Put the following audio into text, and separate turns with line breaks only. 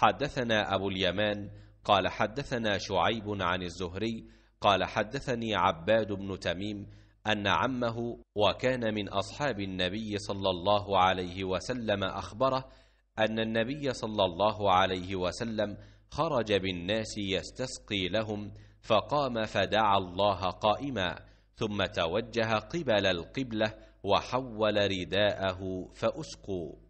حدثنا أبو اليمان قال حدثنا شعيب عن الزهري قال حدثني عباد بن تميم أن عمه وكان من أصحاب النبي صلى الله عليه وسلم أخبره أن النبي صلى الله عليه وسلم خرج بالناس يستسقي لهم فقام فدعا الله قائما ثم توجه قبل القبلة وحول رداءه فأسقوا